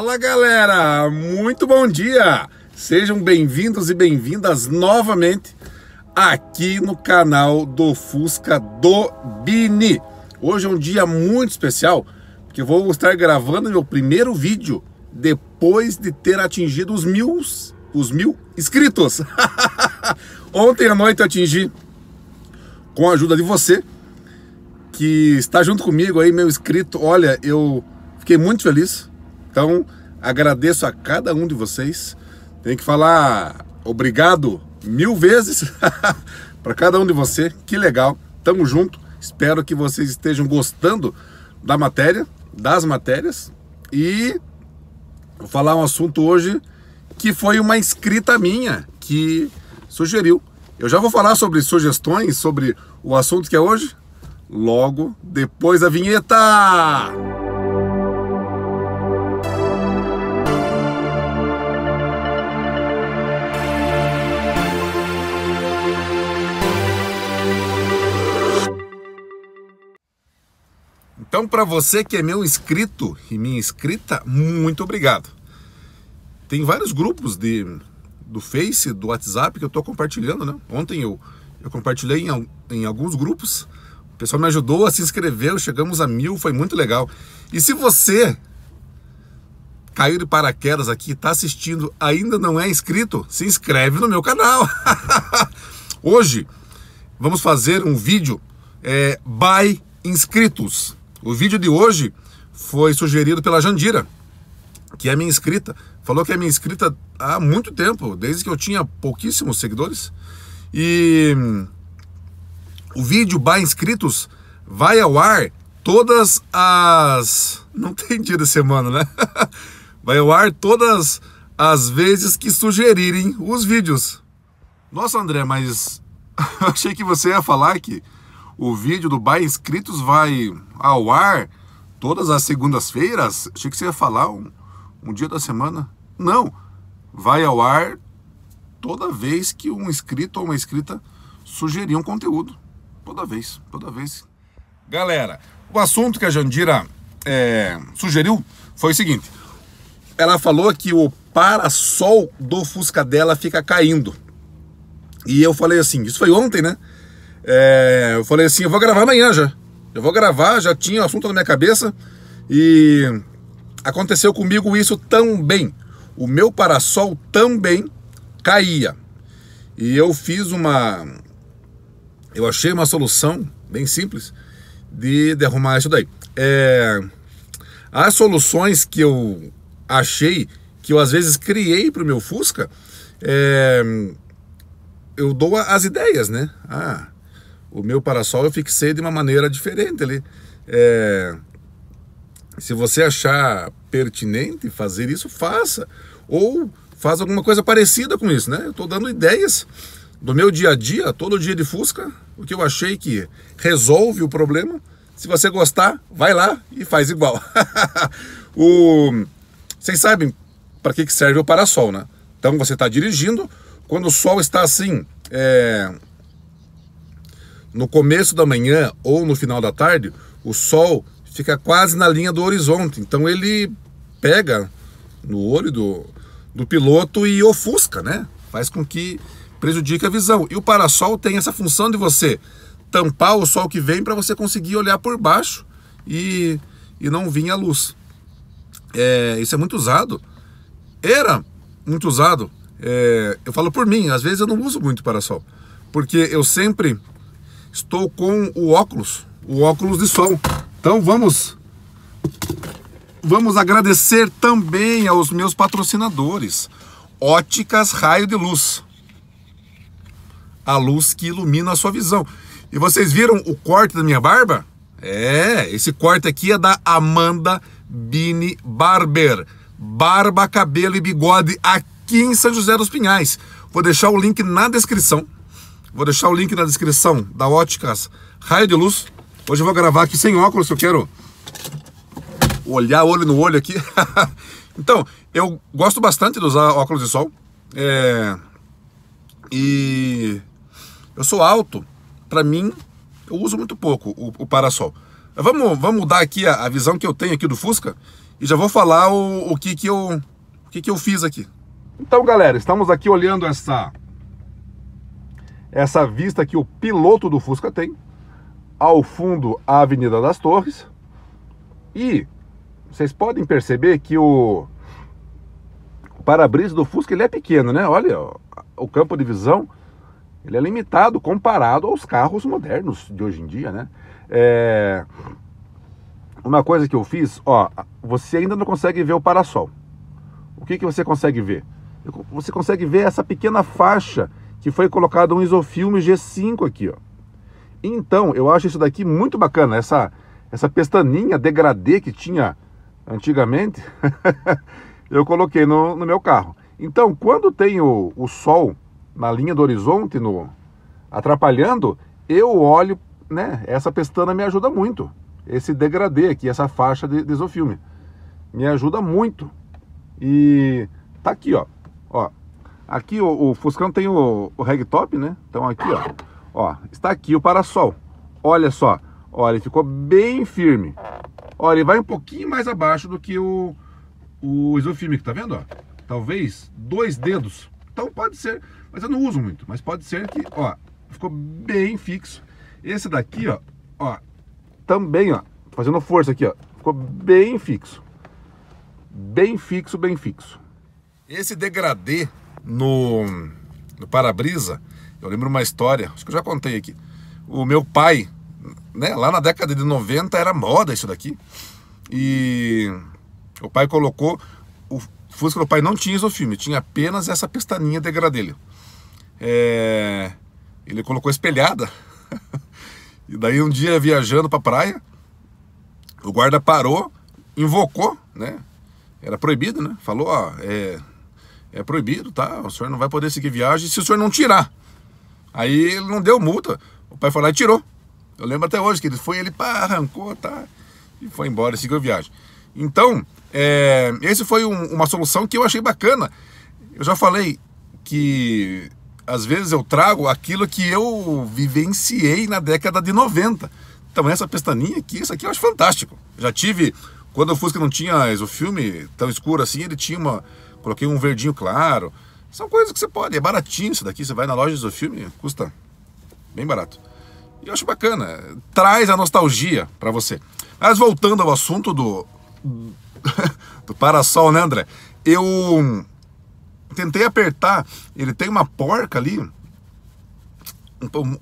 Fala galera, muito bom dia! Sejam bem-vindos e bem-vindas novamente aqui no canal do Fusca do Bini. Hoje é um dia muito especial porque vou estar gravando meu primeiro vídeo depois de ter atingido os mil, os mil inscritos. Ontem à noite eu atingi com a ajuda de você que está junto comigo aí, meu inscrito. Olha, eu fiquei muito feliz então, agradeço a cada um de vocês. Tenho que falar obrigado mil vezes para cada um de você. Que legal. Tamo junto. Espero que vocês estejam gostando da matéria, das matérias. E vou falar um assunto hoje que foi uma escrita minha que sugeriu. Eu já vou falar sobre sugestões, sobre o assunto que é hoje, logo depois da vinheta. Então, para você que é meu inscrito e minha inscrita, muito obrigado. Tem vários grupos de, do Face, do WhatsApp que eu estou compartilhando, né? Ontem eu, eu compartilhei em, em alguns grupos. O pessoal me ajudou a se inscrever, chegamos a mil, foi muito legal. E se você caiu de paraquedas aqui, está assistindo, ainda não é inscrito, se inscreve no meu canal. Hoje vamos fazer um vídeo é, by inscritos. O vídeo de hoje foi sugerido pela Jandira, que é minha inscrita. Falou que é minha inscrita há muito tempo, desde que eu tinha pouquíssimos seguidores. E hum, o vídeo by inscritos vai ao ar todas as. Não tem dia da semana, né? vai ao ar todas as vezes que sugerirem os vídeos. Nossa, André, mas achei que você ia falar que. O vídeo do bairro Inscritos vai ao ar todas as segundas-feiras. Achei que você ia falar um, um dia da semana. Não, vai ao ar toda vez que um inscrito ou uma inscrita sugerir um conteúdo. Toda vez, toda vez. Galera, o assunto que a Jandira é, sugeriu foi o seguinte. Ela falou que o parasol do Fusca dela fica caindo. E eu falei assim, isso foi ontem, né? É, eu falei assim, eu vou gravar amanhã já. Eu vou gravar, já tinha o assunto na minha cabeça. E aconteceu comigo isso também. O meu parasol também caía. E eu fiz uma. Eu achei uma solução bem simples de derrumar isso daí. É, as soluções que eu achei, que eu às vezes criei para o meu Fusca, é, eu dou as ideias, né? Ah, o meu parasol eu fixei de uma maneira diferente ali. É, se você achar pertinente fazer isso, faça. Ou faz alguma coisa parecida com isso, né? Eu estou dando ideias do meu dia a dia, todo dia de Fusca, o que eu achei que resolve o problema. Se você gostar, vai lá e faz igual. o... Vocês sabem para que, que serve o parasol, né? Então você está dirigindo, quando o sol está assim, é... No começo da manhã ou no final da tarde, o sol fica quase na linha do horizonte, então ele pega no olho do, do piloto e ofusca, né? Faz com que prejudique a visão. E o parasol tem essa função de você tampar o sol que vem para você conseguir olhar por baixo e, e não vir a luz. É, isso é muito usado. Era muito usado. É, eu falo por mim, às vezes eu não uso muito parasol, porque eu sempre Estou com o óculos, o óculos de sol. Então vamos vamos agradecer também aos meus patrocinadores. Óticas Raio de Luz. A luz que ilumina a sua visão. E vocês viram o corte da minha barba? É, esse corte aqui é da Amanda Bini Barber. Barba, cabelo e bigode aqui em São José dos Pinhais. Vou deixar o link na descrição Vou deixar o link na descrição da Óticas Raio de Luz. Hoje eu vou gravar aqui sem óculos, eu quero olhar olho no olho aqui. então, eu gosto bastante de usar óculos de sol. É... E eu sou alto, para mim, eu uso muito pouco o, o parasol. Vamos, vamos mudar aqui a, a, visão que eu tenho aqui do Fusca e já vou falar o, o, que, que, eu, o que, que eu fiz aqui. Então, galera, estamos aqui olhando essa essa vista que o piloto do Fusca tem, ao fundo a Avenida das Torres, e vocês podem perceber que o, para-brisa do Fusca ele é pequeno, né? Olha, o campo de visão ele é limitado comparado aos carros modernos de hoje em dia, né? É... Uma coisa que eu fiz, ó, você ainda não consegue ver o parasol. O que, que você consegue ver? Você consegue ver essa pequena faixa que foi colocado um isofilme G5 aqui, ó. Então, eu acho isso daqui muito bacana, essa, essa pestaninha degradê que tinha antigamente, eu coloquei no, no, meu carro. Então, quando tem o, o sol na linha do horizonte, no, atrapalhando, eu olho, né? Essa pestana me ajuda muito. Esse degradê aqui, essa faixa de, de isofilme, me ajuda muito. E tá aqui, ó. Ó, Aqui o, o Fuscão tem o, o top, né? Então aqui, ó, ó, está aqui o parasol. Olha só, olha, ele ficou bem firme. Olha, ele vai um pouquinho mais abaixo do que o, o isofímico, tá vendo? Ó? Talvez dois dedos. Então pode ser, mas eu não uso muito, mas pode ser que, ó, ficou bem fixo. Esse daqui, ó, ó, também, ó, fazendo força aqui, ó, ficou bem fixo. Bem fixo, bem fixo. Esse degradê no, no para-brisa, eu lembro uma história, acho que eu já contei aqui. O meu pai, né, lá na década de 90 era moda isso daqui. E o pai colocou o Fusca do pai não tinha isofilme, tinha apenas essa pestaninha degradê é, ele colocou espelhada. e daí um dia viajando para praia, o guarda parou, invocou, né? Era proibido, né? Falou, ó, é, é proibido, tá? O senhor não vai poder seguir viagem se o senhor não tirar. Aí ele não deu multa. O pai falou e tirou. Eu lembro até hoje que ele foi, ele pá, arrancou, tá? E foi embora, e seguiu viagem. Então, é, esse foi um, uma solução que eu achei bacana. Eu já falei que às vezes eu trago aquilo que eu vivenciei na década de 90. Então essa pestaninha aqui, isso aqui eu acho fantástico. Já tive, quando o Fusca não tinha o filme tão escuro assim, ele tinha uma, coloquei um verdinho claro. São coisas que você pode, é baratinho isso daqui, você vai na loja do filme, custa bem barato. E eu acho bacana, traz a nostalgia para você. Mas voltando ao assunto do do parasol, né, André? Eu tentei apertar, ele tem uma porca ali, um,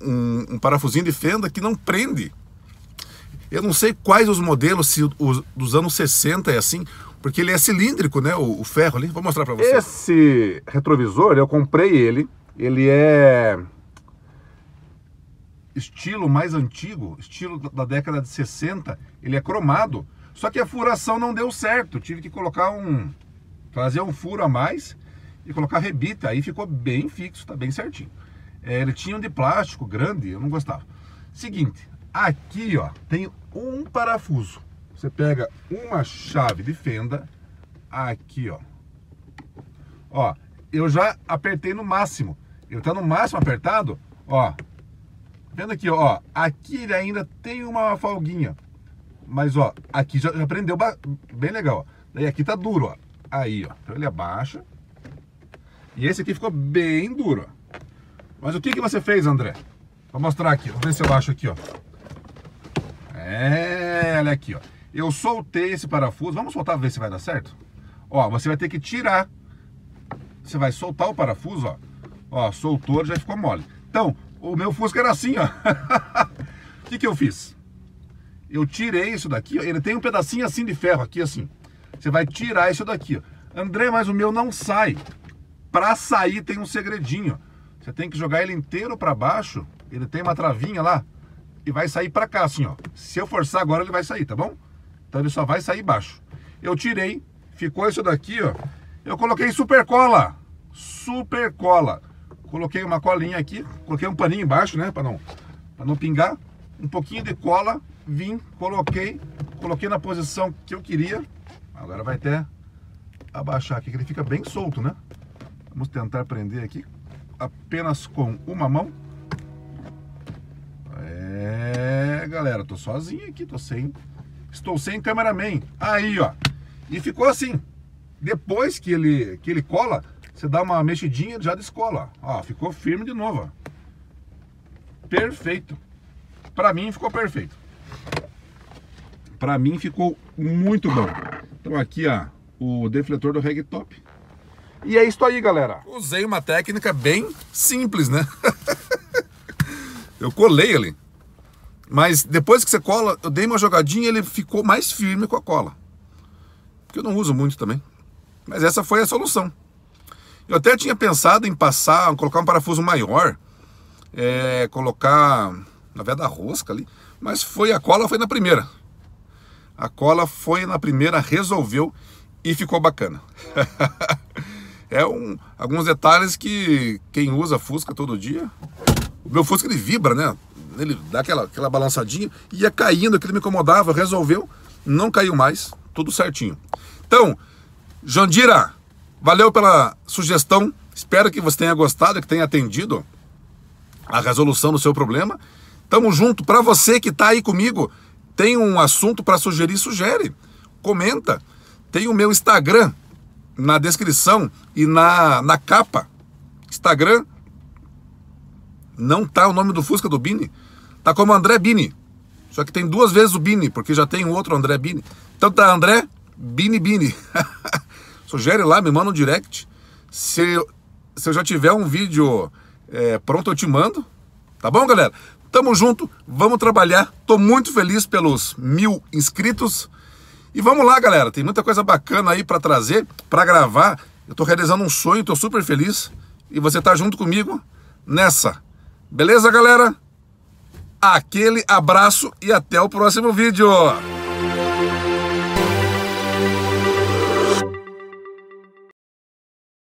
um, um parafusinho de fenda que não prende. Eu não sei quais os modelos, se os dos anos 60 é assim, porque ele é cilíndrico, né? O, o ferro ali. Vou mostrar para vocês. Esse retrovisor, eu comprei ele. Ele é estilo mais antigo, estilo da década de 60. Ele é cromado. Só que a furação não deu certo. Tive que colocar um... Fazer um furo a mais e colocar rebita. Aí ficou bem fixo, tá bem certinho. É, ele tinha um de plástico grande, eu não gostava. Seguinte, aqui ó, tem um parafuso. Você pega uma chave de fenda aqui, ó. Ó, eu já apertei no máximo. Ele tá no máximo apertado, ó. Tá vendo aqui, ó, aqui ele ainda tem uma folguinha. Mas, ó, aqui já, já prendeu bem legal, ó. Daí aqui tá duro, ó. Aí, ó. Então ele abaixa. E esse aqui ficou bem duro, ó. Mas o que que você fez, André? Vou mostrar aqui, vou ver se eu acho aqui, ó. É, olha aqui, ó. Eu soltei esse parafuso, vamos soltar ver se vai dar certo? Ó, você vai ter que tirar. Você vai soltar o parafuso, ó. Ó, soltou, já ficou mole. Então, o meu Fusca era assim, ó. O que, que eu fiz? Eu tirei isso daqui, ó. ele tem um pedacinho assim de ferro, aqui assim. Você vai tirar isso daqui, ó. André, mas o meu não sai. Para sair tem um segredinho. Você tem que jogar ele inteiro para baixo. Ele tem uma travinha lá e vai sair para cá assim, ó. Se eu forçar agora ele vai sair, tá bom? Então ele só vai sair baixo. Eu tirei, ficou isso daqui, ó. Eu coloquei super cola. Super cola. Coloquei uma colinha aqui, coloquei um paninho embaixo, né, para não para não pingar. Um pouquinho de cola, vim, coloquei, coloquei na posição que eu queria. Agora vai até abaixar aqui, que ele fica bem solto, né? Vamos tentar prender aqui apenas com uma mão. É, galera, tô sozinho aqui, tô sem estou sem cameraman. Aí, ó. E ficou assim. Depois que ele, que ele cola, você dá uma mexidinha já descola. Ó, ficou firme de novo. Ó. Perfeito. Para mim ficou perfeito. Para mim ficou muito bom. Então aqui ó, o defletor do Regtop. E é isso aí, galera. Usei uma técnica bem simples, né? Eu colei ali. Mas depois que você cola, eu dei uma jogadinha ele ficou mais firme com a cola. Que eu não uso muito também. Mas essa foi a solução. Eu até tinha pensado em passar, colocar um parafuso maior, é, colocar na veda rosca ali, mas foi a cola foi na primeira. A cola foi na primeira, resolveu e ficou bacana. é um, alguns detalhes que quem usa Fusca todo dia, o meu Fusca ele vibra, né? ele dá aquela, aquela balançadinha, ia caindo, aquilo me incomodava, resolveu, não caiu mais, tudo certinho. Então, Jandira, valeu pela sugestão, espero que você tenha gostado, que tenha atendido a resolução do seu problema. Tamo junto, para você que está aí comigo, tem um assunto para sugerir, sugere, comenta. Tem o meu Instagram na descrição e na, na capa. Instagram, não tá o nome do Fusca do Bini. Tá como André Bini. Só que tem duas vezes o Bini, porque já tem um outro André Bini. Então tá André Bini Bini. Sugere lá, me manda um direct. Se, eu, se eu já tiver um vídeo é, pronto, eu te mando. Tá bom, galera? Tamo junto, vamos trabalhar. Tô muito feliz pelos mil inscritos. E vamos lá, galera. Tem muita coisa bacana aí para trazer, para gravar. Eu tô realizando um sonho, tô super feliz. E você tá junto comigo nessa. Beleza, galera? Aquele abraço e até o próximo vídeo!